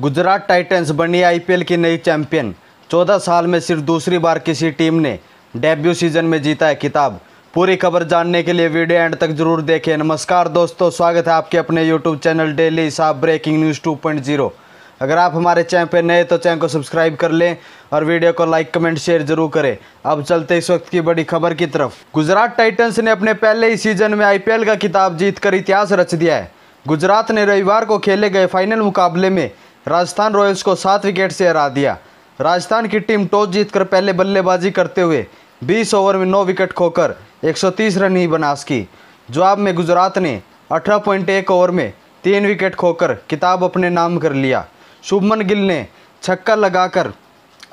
Gujarat Titans बनी IPL की नई चैंपियन 14 साल में सिर्फ दूसरी बार किसी टीम ने डेब्यू सीजन में जीता है किताब पूरी खबर जानने के लिए वीडियो एंड तक जरूर देखें नमस्कार दोस्तों स्वागत है आपके अपने यूट्यूब चैनल डेली साफ ब्रेकिंग न्यूज़ 2.0 अगर आप हमारे चैनल पर नए तो चैनल को सब्सक्राइब कर लें और वीडियो को लाइक कमेंट शेयर जरूर करें अब चलते इस वक्त की बड़ी खबर की तरफ गुजरात टाइटंस ने अपने पहले ही सीजन में आई का किताब जीत इतिहास रच दिया है गुजरात ने रविवार को खेले गए फाइनल मुकाबले में राजस्थान रॉयल्स को सात विकेट से हरा दिया राजस्थान की टीम टॉस जीतकर पहले बल्लेबाजी करते हुए 20 ओवर में 9 विकेट खोकर 130 रन ही बना सकी जवाब में गुजरात ने 18.1 ओवर में तीन विकेट खोकर किताब अपने नाम कर लिया शुभमन गिल ने छक्का लगाकर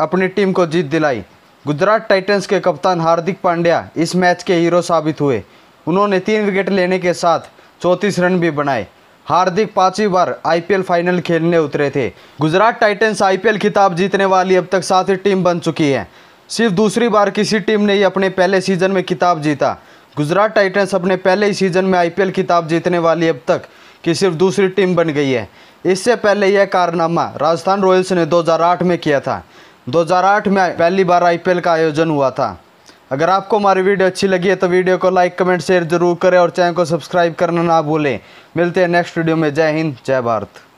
अपनी टीम को जीत दिलाई गुजरात टाइटन्स के कप्तान हार्दिक पांड्या इस मैच के हीरो साबित हुए उन्होंने तीन विकेट लेने के साथ चौंतीस रन भी बनाए हार्दिक पांचवी बार आईपीएल फाइनल खेलने उतरे थे गुजरात टाइटन्स आईपीएल खिताब जीतने वाली अब तक सातवीं टीम बन चुकी है सिर्फ दूसरी बार किसी टीम ने ही अपने पहले सीजन में खिताब जीता गुजरात टाइटंस अपने पहले ही सीजन में आईपीएल खिताब जीतने वाली अब तक की सिर्फ दूसरी टीम बन गई है इससे पहले यह कारनामा राजस्थान रॉयल्स ने 2008 में किया था 2008 में पहली बार आईपीएल का आयोजन हुआ था अगर आपको हमारी वीडियो अच्छी लगी है तो वीडियो को लाइक कमेंट शेयर जरूर करें और चैनल को सब्सक्राइब करना ना भूलें मिलते हैं नेक्स्ट वीडियो में जय हिंद जय भारत